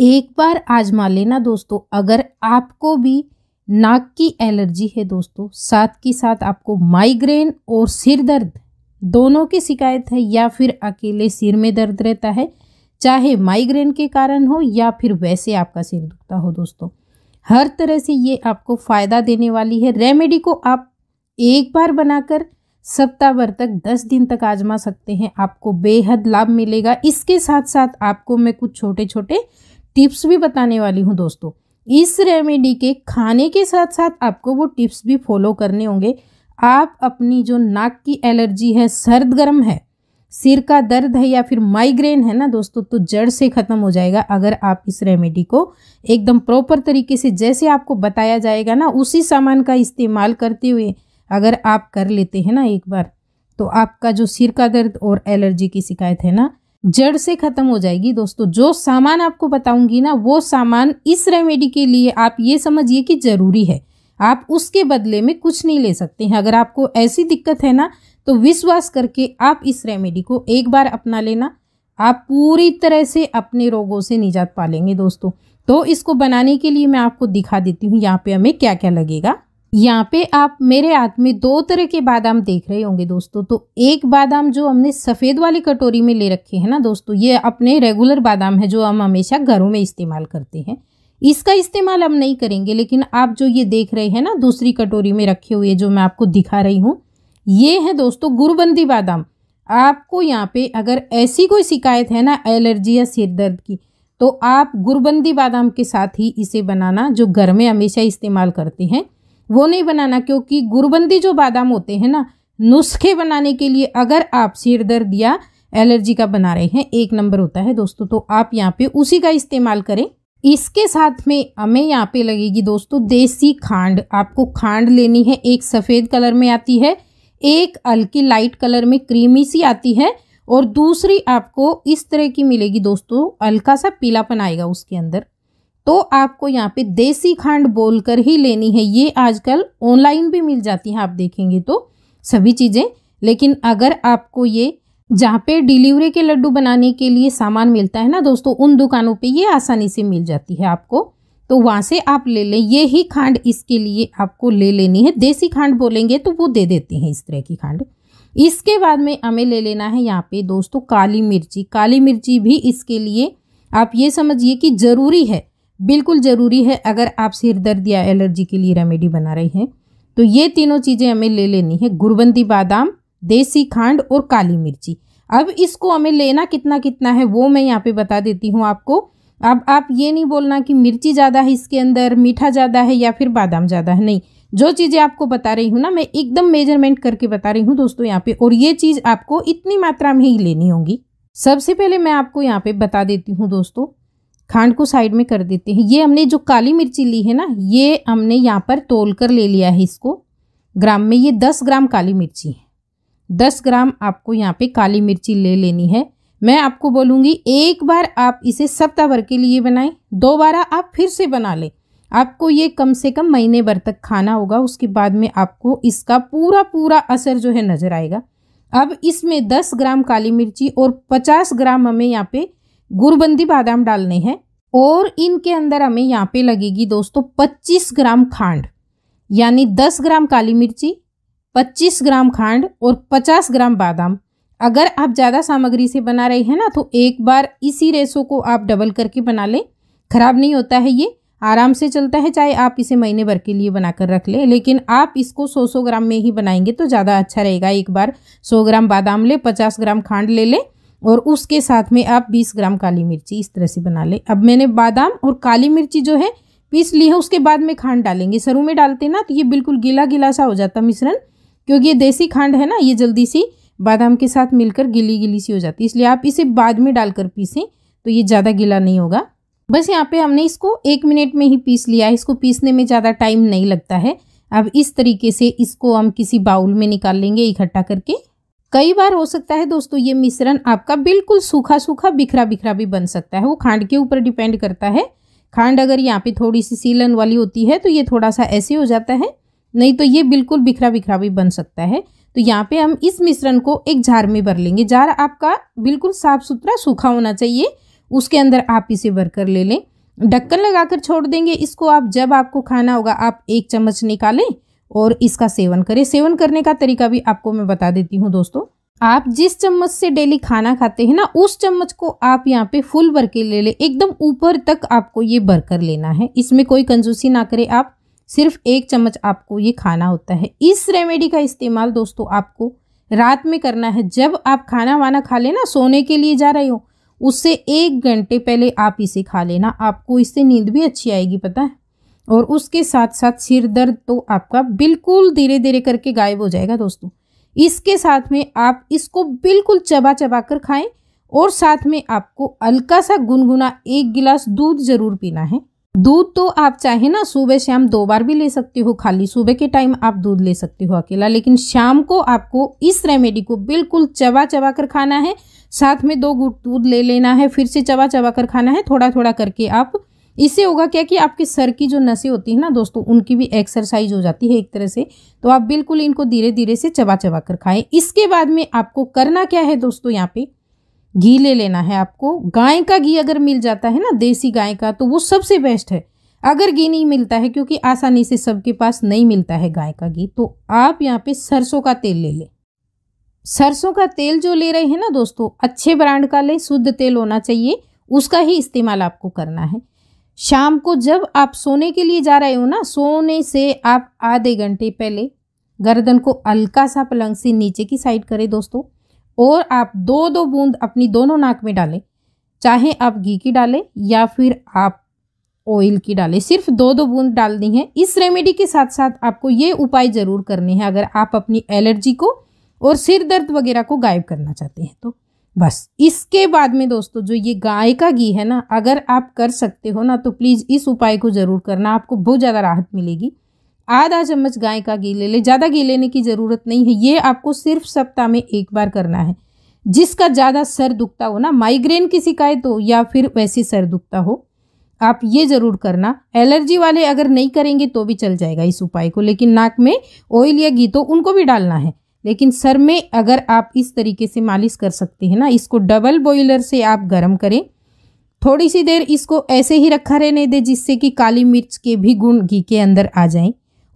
एक बार आजमा लेना दोस्तों अगर आपको भी नाक की एलर्जी है दोस्तों साथ के साथ आपको माइग्रेन और सिर दर्द दोनों की शिकायत है या फिर अकेले सिर में दर्द रहता है चाहे माइग्रेन के कारण हो या फिर वैसे आपका सिर दुखता हो दोस्तों हर तरह से ये आपको फ़ायदा देने वाली है रेमेडी को आप एक बार बनाकर सप्ताह भर तक दस दिन तक आजमा सकते हैं आपको बेहद लाभ मिलेगा इसके साथ साथ आपको मैं कुछ छोटे छोटे टिप्स भी बताने वाली हूँ दोस्तों इस रेमेडी के खाने के साथ साथ आपको वो टिप्स भी फॉलो करने होंगे आप अपनी जो नाक की एलर्जी है सर्द गर्म है सिर का दर्द है या फिर माइग्रेन है ना दोस्तों तो जड़ से ख़त्म हो जाएगा अगर आप इस रेमेडी को एकदम प्रॉपर तरीके से जैसे आपको बताया जाएगा ना उसी सामान का इस्तेमाल करते हुए अगर आप कर लेते हैं ना एक बार तो आपका जो सिर का दर्द और एलर्जी की शिकायत है ना जड़ से खत्म हो जाएगी दोस्तों जो सामान आपको बताऊंगी ना वो सामान इस रेमेडी के लिए आप ये समझिए कि ज़रूरी है आप उसके बदले में कुछ नहीं ले सकते हैं अगर आपको ऐसी दिक्कत है ना तो विश्वास करके आप इस रेमेडी को एक बार अपना लेना आप पूरी तरह से अपने रोगों से निजात पा लेंगे दोस्तों तो इसको बनाने के लिए मैं आपको दिखा देती हूँ यहाँ पे हमें क्या क्या लगेगा यहाँ पे आप मेरे हाथ में दो तरह के बादाम देख रहे होंगे दोस्तों तो एक बादाम जो हमने सफ़ेद वाली कटोरी में ले रखे हैं ना दोस्तों ये अपने रेगुलर बादाम है जो हम हमेशा घरों में इस्तेमाल करते हैं इसका इस्तेमाल हम नहीं करेंगे लेकिन आप जो ये देख रहे हैं ना दूसरी कटोरी में रखे हुए जो मैं आपको दिखा रही हूँ ये है दोस्तों गुरबंदी बादाम आपको यहाँ पे अगर ऐसी कोई शिकायत है ना एलर्जी या सिर दर्द की तो आप गुरबंदी बादाम के साथ ही इसे बनाना जो घर में हमेशा इस्तेमाल करते हैं वो नहीं बनाना क्योंकि गुरबंदी जो बादाम होते हैं ना नुस्खे बनाने के लिए अगर आप सिर दर्द या एलर्जी का बना रहे हैं एक नंबर होता है दोस्तों तो आप यहाँ पे उसी का इस्तेमाल करें इसके साथ में हमें यहाँ पे लगेगी दोस्तों देसी खांड आपको खांड लेनी है एक सफ़ेद कलर में आती है एक हल्की लाइट कलर में क्रीमी सी आती है और दूसरी आपको इस तरह की मिलेगी दोस्तों हल्का सा पीलापन आएगा उसके अंदर तो आपको यहाँ पे देसी खांड बोलकर ही लेनी है ये आजकल ऑनलाइन भी मिल जाती है आप देखेंगे तो सभी चीज़ें लेकिन अगर आपको ये जहाँ पे डिलीवरी के लड्डू बनाने के लिए सामान मिलता है ना दोस्तों उन दुकानों पे ये आसानी से मिल जाती है आपको तो वहाँ से आप ले लें ये ही खांड इसके लिए आपको ले लेनी है देसी खांड बोलेंगे तो वो दे देते हैं इस तरह की खांड इसके बाद में हमें ले लेना है यहाँ पे दोस्तों काली मिर्ची काली मिर्ची भी इसके लिए आप ये समझिए कि ज़रूरी है बिल्कुल ज़रूरी है अगर आप सिर दर्द या एलर्जी के लिए रेमेडी बना रहे हैं तो ये तीनों चीज़ें हमें ले लेनी है गुरबंदी बादाम देसी खांड और काली मिर्ची अब इसको हमें लेना कितना कितना है वो मैं यहाँ पे बता देती हूँ आपको अब आप ये नहीं बोलना कि मिर्ची ज़्यादा है इसके अंदर मीठा ज़्यादा है या फिर बादाम ज़्यादा है नहीं जो चीज़ें आपको बता रही हूँ ना मैं एकदम मेजरमेंट करके बता रही हूँ दोस्तों यहाँ पे और ये चीज़ आपको इतनी मात्रा में ही लेनी होगी सबसे पहले मैं आपको यहाँ पे बता देती हूँ दोस्तों खांड को साइड में कर देते हैं ये हमने जो काली मिर्ची ली है ना ये हमने यहाँ पर तोल कर ले लिया है इसको ग्राम में ये दस ग्राम काली मिर्ची है दस ग्राम आपको यहाँ पे काली मिर्ची ले लेनी है मैं आपको बोलूँगी एक बार आप इसे सप्ताह भर के लिए बनाएं दो बार आप फिर से बना लें आपको ये कम से कम महीने भर तक खाना होगा उसके बाद में आपको इसका पूरा पूरा असर जो है नज़र आएगा अब इसमें दस ग्राम काली मिर्ची और पचास ग्राम हमें यहाँ पर गुरबंदी बादाम डालने हैं और इनके अंदर हमें यहाँ पे लगेगी दोस्तों 25 ग्राम खांड यानी 10 ग्राम काली मिर्ची 25 ग्राम खांड और 50 ग्राम बादाम अगर आप ज़्यादा सामग्री से बना रहे हैं ना तो एक बार इसी रेसो को आप डबल करके बना लें खराब नहीं होता है ये आराम से चलता है चाहे आप इसे महीने भर के लिए बनाकर रख लें लेकिन आप इसको 100-100 ग्राम में ही बनाएंगे तो ज़्यादा अच्छा रहेगा एक बार 100 ग्राम बादाम ले 50 ग्राम खांड ले लें और उसके साथ में आप 20 ग्राम काली मिर्ची इस तरह से बना लें अब मैंने बादाम और काली मिर्ची जो है पीस ली है उसके बाद में खांड डालेंगे सरू में डालते ना तो ये बिल्कुल गीला गीला सा हो जाता मिश्रण क्योंकि ये देसी खांड है ना ये जल्दी सी बादाम के साथ मिलकर गीली गीली सी हो जाती है इसलिए आप इसे बाद में डालकर पीसें तो ये ज़्यादा गीला नहीं होगा बस यहाँ पे हमने इसको एक मिनट में ही पीस लिया है इसको पीसने में ज़्यादा टाइम नहीं लगता है अब इस तरीके से इसको हम किसी बाउल में निकाल लेंगे इकट्ठा करके कई बार हो सकता है दोस्तों ये मिश्रण आपका बिल्कुल सूखा सूखा बिखरा बिखरा भी बन सकता है वो खांड के ऊपर डिपेंड करता है खांड अगर यहाँ पे थोड़ी सी सीलन वाली होती है तो ये थोड़ा सा ऐसे हो जाता है नहीं तो ये बिल्कुल बिखरा बिखरा भी बन सकता है तो यहाँ पे हम इस मिश्रण को एक जार में भर लेंगे जार आपका बिल्कुल साफ सुथरा सूखा होना चाहिए उसके अंदर आप इसे भर कर ले लें ढक्कन लगाकर छोड़ देंगे इसको आप जब आपको खाना होगा आप एक चम्मच निकालें और इसका सेवन करें सेवन करने का तरीका भी आपको मैं बता देती हूँ दोस्तों आप जिस चम्मच से डेली खाना खाते हैं ना उस चम्मच को आप यहाँ पे फुल भर के ले लें एकदम ऊपर तक आपको ये भर कर लेना है इसमें कोई कंजूसी ना करें आप सिर्फ एक चम्मच आपको ये खाना होता है इस रेमेडी का इस्तेमाल दोस्तों आपको रात में करना है जब आप खाना वाना खा लेना सोने के लिए जा रहे हो उससे एक घंटे पहले आप इसे खा लेना आपको इससे नींद भी अच्छी आएगी पता है और उसके साथ साथ सिर दर्द तो आपका बिल्कुल धीरे धीरे करके गायब हो जाएगा दोस्तों इसके साथ में आप इसको बिल्कुल चबा चबा कर खाएं और साथ में आपको हल्का सा गुनगुना एक गिलास दूध जरूर पीना है दूध तो आप चाहे ना सुबह शाम दो बार भी ले सकते हो खाली सुबह के टाइम आप दूध ले सकते हो अकेला लेकिन शाम को आपको इस रेमेडी को बिल्कुल चबा चबा कर खाना है साथ में दो गुट दूध ले लेना है फिर से चबा चबा कर खाना है थोड़ा थोड़ा करके आप इससे होगा क्या कि आपके सर की जो नसें होती है ना दोस्तों उनकी भी एक्सरसाइज हो जाती है एक तरह से तो आप बिल्कुल इनको धीरे धीरे से चबा चबा कर खाएं इसके बाद में आपको करना क्या है दोस्तों यहाँ पे घी ले लेना है आपको गाय का घी अगर मिल जाता है ना देसी गाय का तो वो सबसे बेस्ट है अगर घी नहीं मिलता है क्योंकि आसानी से सबके पास नहीं मिलता है गाय का घी तो आप यहाँ पे सरसों का तेल ले लें सरसों का तेल जो ले रहे हैं ना दोस्तों अच्छे ब्रांड का ले शुद्ध तेल होना चाहिए उसका ही इस्तेमाल आपको करना है शाम को जब आप सोने के लिए जा रहे हो ना सोने से आप आधे घंटे पहले गर्दन को हल्का सा पलंग से नीचे की साइड करें दोस्तों और आप दो दो बूंद अपनी दोनों नाक में डालें चाहे आप घी की डालें या फिर आप ऑयल की डालें सिर्फ दो दो बूंद डालनी है इस रेमेडी के साथ साथ आपको ये उपाय ज़रूर करने हैं अगर आप अपनी एलर्जी को और सिर दर्द वगैरह को गायब करना चाहते हैं तो बस इसके बाद में दोस्तों जो ये गाय का घी है ना अगर आप कर सकते हो ना तो प्लीज़ इस उपाय को ज़रूर करना आपको बहुत ज़्यादा राहत मिलेगी आधा चम्मच गाय का घी ले ले ज़्यादा घी लेने की ज़रूरत नहीं है ये आपको सिर्फ सप्ताह में एक बार करना है जिसका ज़्यादा सर दुखता हो ना माइग्रेन की शिकायत हो या फिर वैसे सर दुखता हो आप ये ज़रूर करना एलर्जी वाले अगर नहीं करेंगे तो भी चल जाएगा इस उपाय को लेकिन नाक में ऑयल या घी तो उनको भी डालना है लेकिन सर में अगर आप इस तरीके से मालिश कर सकते हैं ना इसको डबल बॉयलर से आप गर्म करें थोड़ी सी देर इसको ऐसे ही रखा रहने दें जिससे कि काली मिर्च के भी गुण घी के अंदर आ जाएं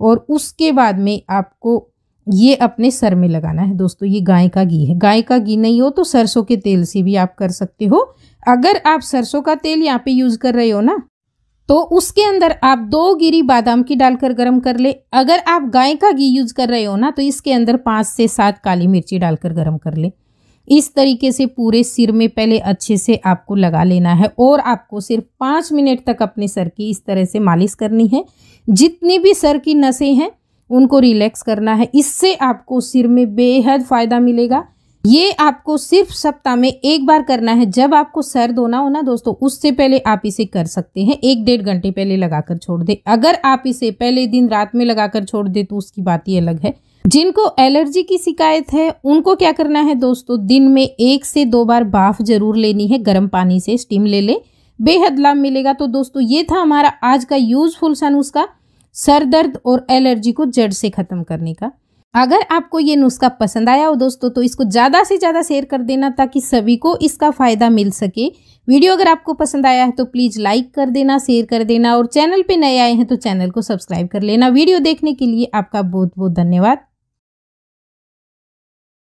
और उसके बाद में आपको ये अपने सर में लगाना है दोस्तों ये गाय का घी है गाय का घी नहीं हो तो सरसों के तेल से भी आप कर सकते हो अगर आप सरसों का तेल यहाँ पे यूज़ कर रहे हो ना तो उसके अंदर आप दो गिरी बादाम की डालकर गर्म कर ले अगर आप गाय का घी यूज़ कर रहे हो ना तो इसके अंदर पाँच से सात काली मिर्ची डालकर गर्म कर ले इस तरीके से पूरे सिर में पहले अच्छे से आपको लगा लेना है और आपको सिर्फ पाँच मिनट तक अपने सर की इस तरह से मालिश करनी है जितनी भी सर की नसें हैं उनको रिलैक्स करना है इससे आपको सिर में बेहद फ़ायदा मिलेगा ये आपको सिर्फ सप्ताह में एक बार करना है जब आपको सर धोना हो ना दोस्तों उससे पहले आप इसे कर सकते हैं एक डेढ़ घंटे पहले लगाकर छोड़ दे अगर आप इसे पहले दिन रात में लगाकर छोड़ दे तो उसकी बात ही अलग है जिनको एलर्जी की शिकायत है उनको क्या करना है दोस्तों दिन में एक से दो बार बाफ जरूर लेनी है गर्म पानी से स्टीम ले लें बेहद लाभ मिलेगा तो दोस्तों ये था हमारा आज का यूजफुल सन उसका सर दर्द और एलर्जी को जड़ से ख़त्म करने का अगर आपको ये नुस्खा पसंद आया हो दोस्तों तो इसको ज़्यादा से ज़्यादा शेयर कर देना ताकि सभी को इसका फ़ायदा मिल सके वीडियो अगर आपको पसंद आया है तो प्लीज़ लाइक कर देना शेयर कर देना और चैनल पे नए आए हैं तो चैनल को सब्सक्राइब कर लेना वीडियो देखने के लिए आपका बहुत बहुत धन्यवाद